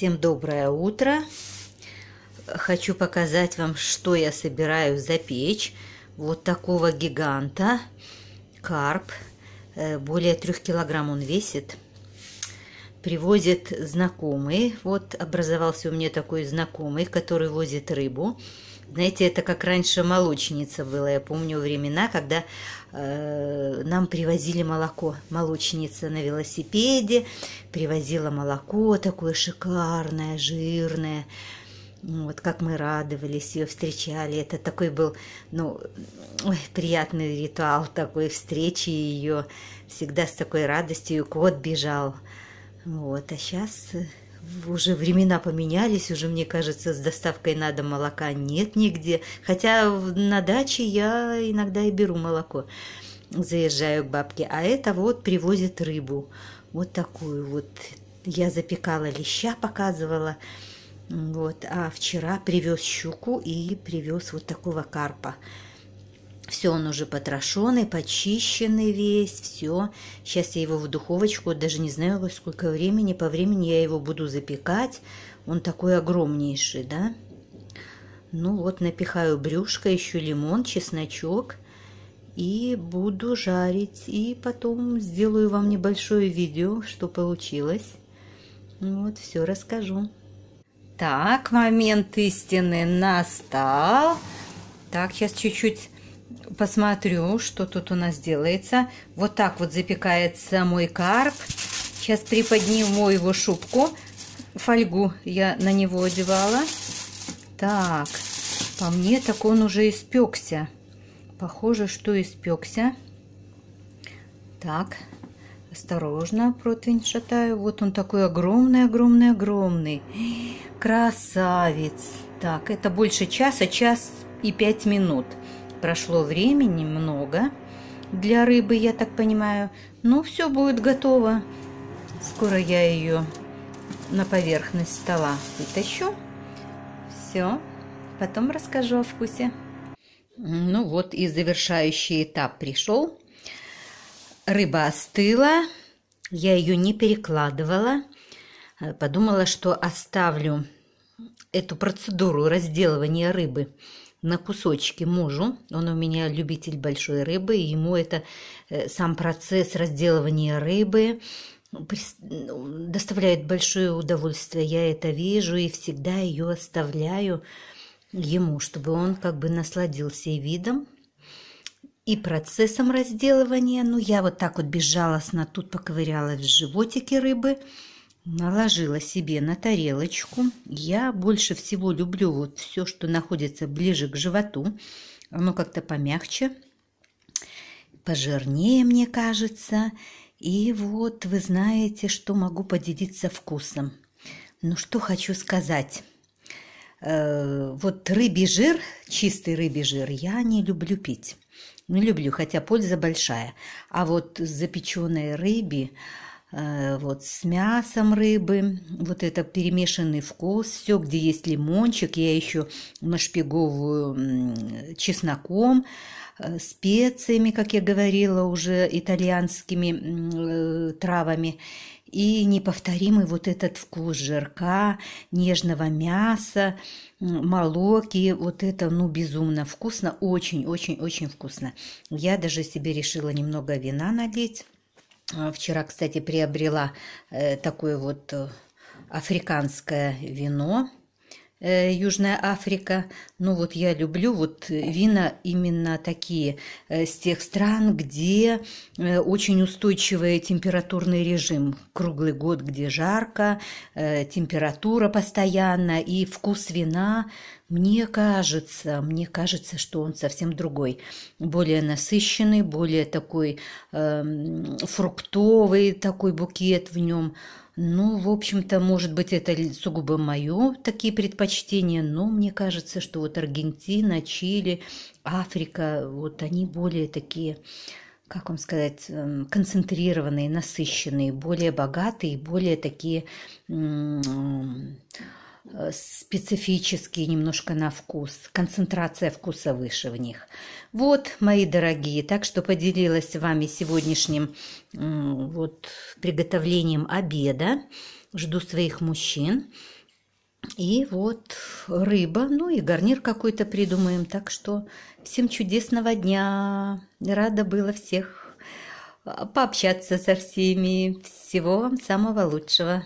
Всем доброе утро! Хочу показать вам, что я собираю запечь. Вот такого гиганта. Карп. Э, более трех килограмм он весит. Привозит знакомый. Вот образовался у меня такой знакомый, который возит рыбу. Знаете, это как раньше молочница была. Я помню времена, когда э, нам привозили молоко. Молочница на велосипеде привозила молоко такое шикарное, жирное. Вот как мы радовались, ее встречали. Это такой был, ну, ой, приятный ритуал такой встречи ее. Всегда с такой радостью кот бежал. Вот, а сейчас э, уже времена поменялись, уже, мне кажется, с доставкой на дом молока нет нигде. Хотя на даче я иногда и беру молоко. Заезжаю к бабке. А это вот привозит рыбу. Вот такую вот. Я запекала леща, показывала. Вот. А вчера привез щуку и привез вот такого карпа. Все, он уже потрошенный, почищенный весь, все. Сейчас я его в духовочку, даже не знаю, сколько времени, по времени я его буду запекать. Он такой огромнейший, да? Ну вот, напихаю брюшко, еще лимон, чесночок и буду жарить. И потом сделаю вам небольшое видео, что получилось. Ну вот, все расскажу. Так, момент истины настал. Так, сейчас чуть-чуть посмотрю, что тут у нас делается. Вот так вот запекается мой карп. Сейчас приподниму его шубку. Фольгу я на него одевала. Так, по мне так он уже испекся. Похоже, что испекся. Так, осторожно противень шатаю. Вот он такой огромный, огромный, огромный. Красавец. Так, это больше часа, час и пять минут. Прошло времени много для рыбы, я так понимаю, но ну, все будет готово. Скоро я ее на поверхность стола вытащу. Все, потом расскажу о вкусе. Ну вот и завершающий этап пришел. Рыба остыла, я ее не перекладывала. Подумала, что оставлю эту процедуру разделывания рыбы на кусочки мужу. Он у меня любитель большой рыбы, и ему это э, сам процесс разделывания рыбы ну, ну, доставляет большое удовольствие. Я это вижу и всегда ее оставляю ему, чтобы он как бы насладился и видом, и процессом разделывания. Ну, я вот так вот безжалостно тут поковырялась в животике рыбы – наложила себе на тарелочку. Я больше всего люблю вот все, что находится ближе к животу. Оно как-то помягче, пожирнее, мне кажется. И вот вы знаете, что могу поделиться вкусом. Ну что хочу сказать. Э, вот рыбий жир, чистый рыбий жир, я не люблю пить. Не люблю, хотя польза большая. А вот запеченные рыбе Э, вот с мясом рыбы, вот это перемешанный вкус, все, где есть лимончик, я еще нашпиговываю чесноком, э, специями, как я говорила, уже итальянскими э, травами. И неповторимый вот этот вкус жирка, нежного мяса, молоки. Вот это, ну, безумно вкусно. Очень-очень-очень вкусно. Я даже себе решила немного вина налить. А, вчера, кстати, приобрела э, такое вот э, африканское вино. Э, Южная Африка. Ну вот я люблю вот вина именно такие с тех стран, где очень устойчивый температурный режим. Круглый год, где жарко, температура постоянно и вкус вина мне кажется, мне кажется, что он совсем другой, более насыщенный, более такой э, фруктовый такой букет в нем. Ну, в общем-то, может быть, это сугубо мое такие предпочтения, но мне кажется, что вот Аргентина, Чили, Африка, вот они более такие, как вам сказать, эм, концентрированные, насыщенные, более богатые, более такие... М- Э, специфические немножко на вкус, концентрация вкуса выше в них. Вот, мои дорогие, так что поделилась с вами сегодняшним вот приготовлением обеда. Жду своих мужчин. И вот рыба, ну и гарнир какой-то придумаем. Так что всем чудесного дня. Рада было всех э, пообщаться со всеми. Всего вам самого лучшего.